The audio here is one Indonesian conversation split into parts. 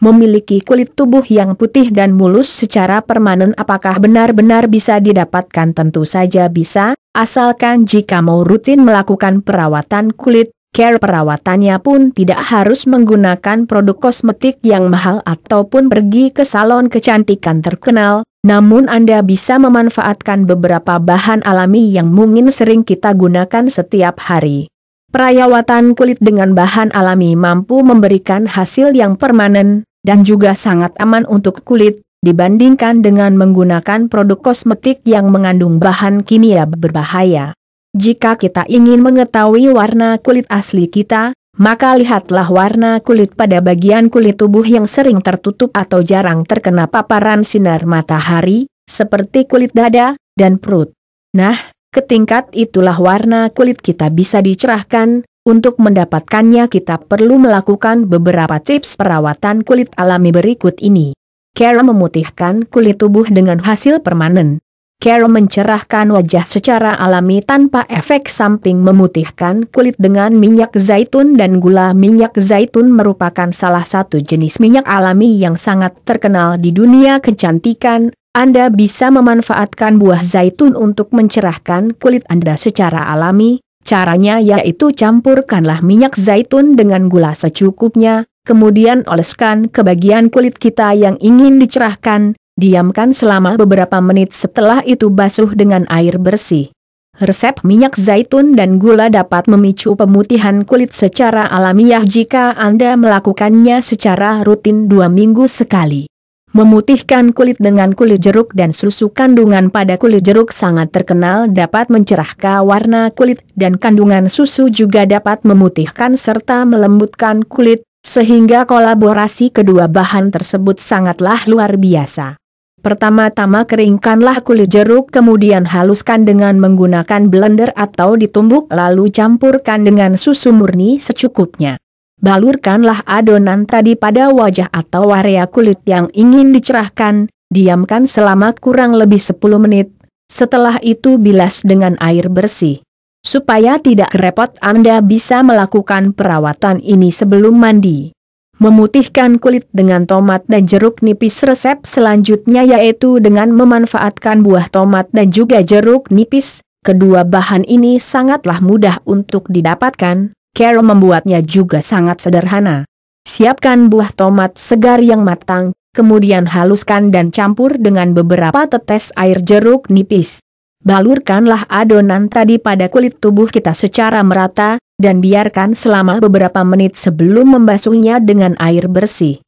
memiliki kulit tubuh yang putih dan mulus secara permanen apakah benar-benar bisa didapatkan tentu saja bisa, asalkan jika mau rutin melakukan perawatan kulit, care perawatannya pun tidak harus menggunakan produk kosmetik yang mahal ataupun pergi ke salon kecantikan terkenal, namun Anda bisa memanfaatkan beberapa bahan alami yang mungkin sering kita gunakan setiap hari. Perawatan kulit dengan bahan alami mampu memberikan hasil yang permanen, dan juga sangat aman untuk kulit, dibandingkan dengan menggunakan produk kosmetik yang mengandung bahan kimia berbahaya. Jika kita ingin mengetahui warna kulit asli kita, maka lihatlah warna kulit pada bagian kulit tubuh yang sering tertutup atau jarang terkena paparan sinar matahari, seperti kulit dada dan perut. Nah, ketingkat itulah warna kulit kita bisa dicerahkan, untuk mendapatkannya kita perlu melakukan beberapa tips perawatan kulit alami berikut ini. Cara memutihkan kulit tubuh dengan hasil permanen. Cara mencerahkan wajah secara alami tanpa efek samping memutihkan kulit dengan minyak zaitun dan gula minyak zaitun merupakan salah satu jenis minyak alami yang sangat terkenal di dunia kecantikan. Anda bisa memanfaatkan buah zaitun untuk mencerahkan kulit Anda secara alami, Caranya yaitu campurkanlah minyak zaitun dengan gula secukupnya, kemudian oleskan ke bagian kulit kita yang ingin dicerahkan, diamkan selama beberapa menit setelah itu basuh dengan air bersih. Resep minyak zaitun dan gula dapat memicu pemutihan kulit secara alamiah jika Anda melakukannya secara rutin dua minggu sekali. Memutihkan kulit dengan kulit jeruk dan susu kandungan pada kulit jeruk sangat terkenal dapat mencerahkan warna kulit dan kandungan susu juga dapat memutihkan serta melembutkan kulit, sehingga kolaborasi kedua bahan tersebut sangatlah luar biasa. Pertama-tama keringkanlah kulit jeruk kemudian haluskan dengan menggunakan blender atau ditumbuk lalu campurkan dengan susu murni secukupnya. Balurkanlah adonan tadi pada wajah atau area kulit yang ingin dicerahkan, diamkan selama kurang lebih 10 menit, setelah itu bilas dengan air bersih. Supaya tidak repot Anda bisa melakukan perawatan ini sebelum mandi. Memutihkan kulit dengan tomat dan jeruk nipis resep selanjutnya yaitu dengan memanfaatkan buah tomat dan juga jeruk nipis, kedua bahan ini sangatlah mudah untuk didapatkan, Carol membuatnya juga sangat sederhana. Siapkan buah tomat segar yang matang, kemudian haluskan dan campur dengan beberapa tetes air jeruk nipis. Balurkanlah adonan tadi pada kulit tubuh kita secara merata, dan biarkan selama beberapa menit sebelum membasuhnya dengan air bersih.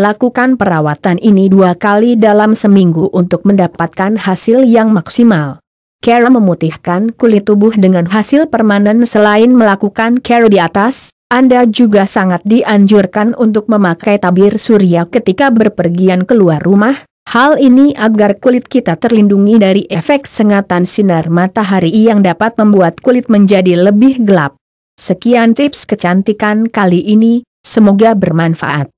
Lakukan perawatan ini dua kali dalam seminggu untuk mendapatkan hasil yang maksimal. Carol memutihkan kulit tubuh dengan hasil permanen selain melakukan Carol di atas, Anda juga sangat dianjurkan untuk memakai tabir surya ketika berpergian keluar rumah, Hal ini agar kulit kita terlindungi dari efek sengatan sinar matahari yang dapat membuat kulit menjadi lebih gelap. Sekian tips kecantikan kali ini, semoga bermanfaat.